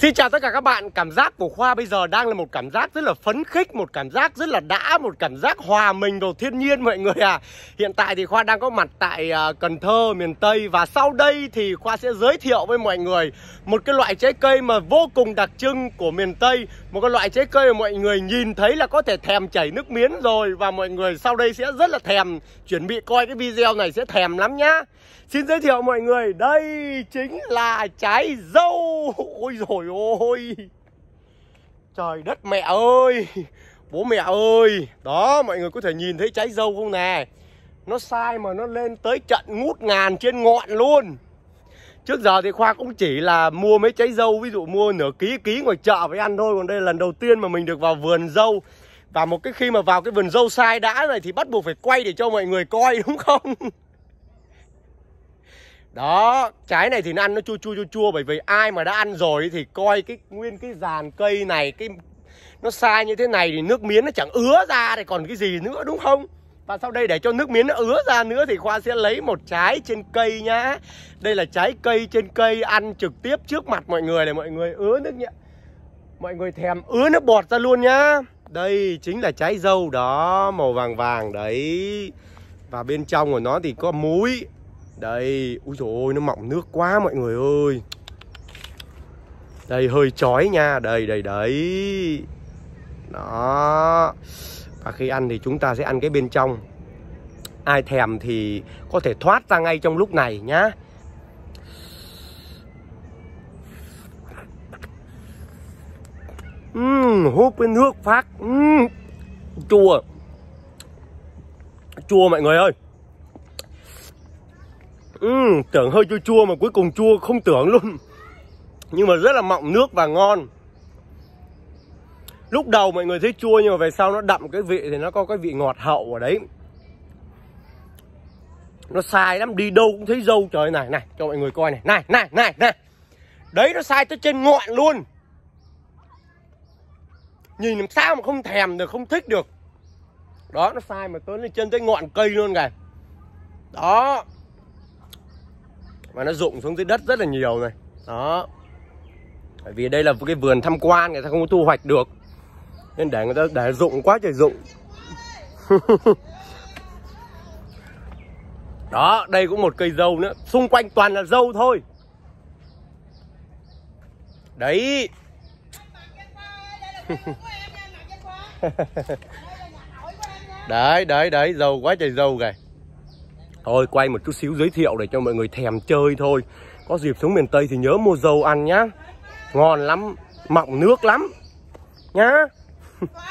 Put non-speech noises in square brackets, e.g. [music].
Xin chào tất cả các bạn, cảm giác của Khoa bây giờ đang là một cảm giác rất là phấn khích, một cảm giác rất là đã, một cảm giác hòa mình vào thiên nhiên mọi người à. Hiện tại thì Khoa đang có mặt tại à, Cần Thơ, miền Tây và sau đây thì Khoa sẽ giới thiệu với mọi người một cái loại trái cây mà vô cùng đặc trưng của miền Tây, một cái loại trái cây mà mọi người nhìn thấy là có thể thèm chảy nước miếng rồi và mọi người sau đây sẽ rất là thèm, chuẩn bị coi cái video này sẽ thèm lắm nhá. Xin giới thiệu mọi người, đây chính là trái dâu ôi rồi ôi trời đất mẹ ơi bố mẹ ơi đó mọi người có thể nhìn thấy trái dâu không nè nó sai mà nó lên tới trận ngút ngàn trên ngọn luôn Trước giờ thì Khoa cũng chỉ là mua mấy trái dâu Ví dụ mua nửa ký ký ngoài chợ với ăn thôi Còn đây là lần đầu tiên mà mình được vào vườn dâu Và một cái khi mà vào cái vườn dâu sai đã này Thì bắt buộc phải quay để cho mọi người coi đúng không đó trái này thì nó ăn nó chua chua chua chua bởi vì ai mà đã ăn rồi thì coi cái nguyên cái dàn cây này cái nó sai như thế này thì nước miến nó chẳng ứa ra thì còn cái gì nữa đúng không và sau đây để cho nước miến nó ứa ra nữa thì Khoa sẽ lấy một trái trên cây nhá Đây là trái cây trên cây ăn trực tiếp trước mặt mọi người này Mọi người ứa nước nhỉ Mọi người thèm ứa nước bọt ra luôn nhá Đây chính là trái dâu đó Màu vàng vàng đấy Và bên trong của nó thì có muối đây, ui dồi ôi, nó mỏng nước quá mọi người ơi Đây, hơi chói nha, đây, đây, đấy Đó Và khi ăn thì chúng ta sẽ ăn cái bên trong Ai thèm thì có thể thoát ra ngay trong lúc này nhá Uhm, húp với nước phát uhm, Chua Chua mọi người ơi ừ, tưởng hơi chua chua mà cuối cùng chua không tưởng luôn nhưng mà rất là mọng nước và ngon lúc đầu mọi người thấy chua nhưng mà về sau nó đậm cái vị thì nó có cái vị ngọt hậu ở đấy nó sai lắm đi đâu cũng thấy dâu trời này này cho mọi người coi này này này này này đấy nó sai tới trên ngọn luôn nhìn làm sao mà không thèm được không thích được đó nó sai mà tới lên trên tới ngọn cây luôn kìa đó mà nó rụng xuống dưới đất rất là nhiều này đó bởi vì đây là cái vườn tham quan người ta không có thu hoạch được nên để người ta để rụng quá trời rụng [laughs] đó đây cũng một cây dâu nữa xung quanh toàn là dâu thôi đấy [laughs] đấy đấy đấy dầu quá trời dầu kìa Thôi quay một chút xíu giới thiệu để cho mọi người thèm chơi thôi Có dịp xuống miền Tây thì nhớ mua dâu ăn nhá Ngon lắm, mọng nước lắm Nhá [laughs]